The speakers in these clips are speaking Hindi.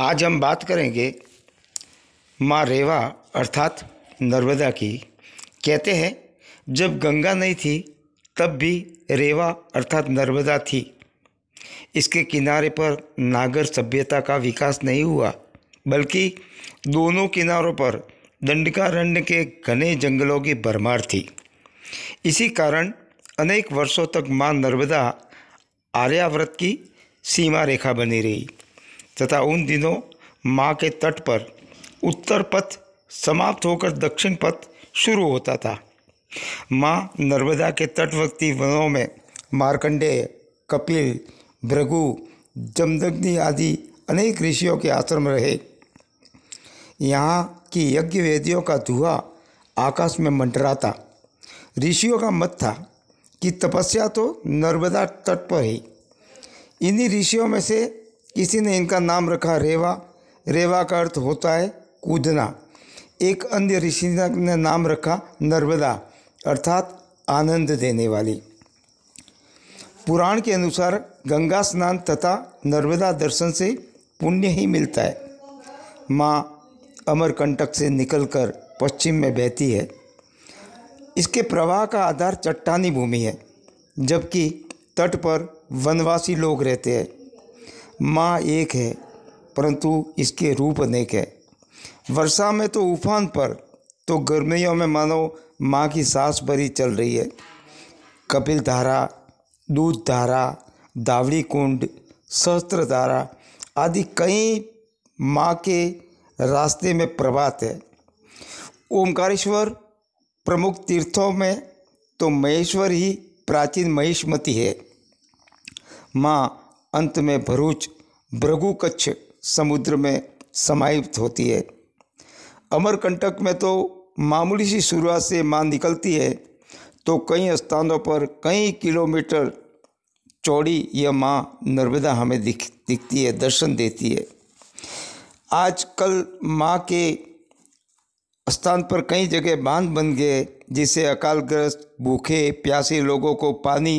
आज हम बात करेंगे माँ रेवा अर्थात नर्मदा की कहते हैं जब गंगा नहीं थी तब भी रेवा अर्थात नर्मदा थी इसके किनारे पर नागर सभ्यता का विकास नहीं हुआ बल्कि दोनों किनारों पर दंडकारण्य के घने जंगलों की भरमार थी इसी कारण अनेक वर्षों तक माँ नर्मदा आर्यावर्त की सीमा रेखा बनी रही तथा उन दिनों माँ के तट पर उत्तर पथ समाप्त होकर दक्षिण पथ शुरू होता था माँ नर्मदा के तटवर्ती वनों में मार्कंडेय कपिल भृगु जमदग्नि आदि अनेक ऋषियों के आश्रम रहे यहाँ की यज्ञ वेदियों का धुआं आकाश में मंडराता ऋषियों का मत था कि तपस्या तो नर्मदा तट पर ही इन्हीं ऋषियों में से किसी ने इनका नाम रखा रेवा रेवा का अर्थ होता है कूदना एक अन्य ऋषि ने नाम रखा नर्मदा अर्थात आनंद देने वाली पुराण के अनुसार गंगा स्नान तथा नर्मदा दर्शन से पुण्य ही मिलता है माँ अमरकंटक से निकलकर पश्चिम में बहती है इसके प्रवाह का आधार चट्टानी भूमि है जबकि तट पर वनवासी लोग रहते हैं माँ एक है परंतु इसके रूप अनेक है वर्षा में तो उफान पर तो गर्मियों में मानो माँ की सांस भरी चल रही है कपिल धारा दूध धारा दावड़ी कुंड सहस्त्र धारा आदि कई माँ के रास्ते में प्रभात है ओमकारेश्वर प्रमुख तीर्थों में तो महेश्वर ही प्राचीन महेशमती है माँ अंत में भरूच भृगु कच्छ समुद्र में समाहित होती है अमरकंटक में तो मामूली सी शुरुआत से मां निकलती है तो कई स्थानों पर कई किलोमीटर चौड़ी यह माँ नर्मदा हमें दिख दिखती है दर्शन देती है आजकल माँ के स्थान पर कई जगह बांध बन गए जिससे अकालग्रस्त भूखे प्यासे लोगों को पानी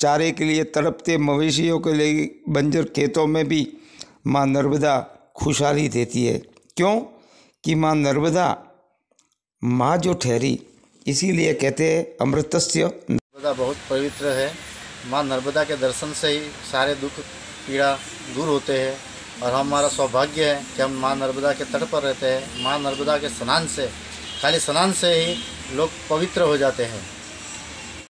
चारे के लिए तड़पते मवेशियों के लिए बंजर खेतों में भी माँ नर्मदा खुशहाली देती है क्यों कि माँ नर्मदा माँ जो ठहरी इसीलिए कहते हैं अमृतस्य नर्मदा बहुत पवित्र है माँ नर्मदा के दर्शन से ही सारे दुख पीड़ा दूर होते हैं और हमारा सौभाग्य है कि हम माँ नर्मदा के तट पर रहते हैं माँ नर्मदा के स्नान से खाली स्नान से ही लोग पवित्र हो जाते हैं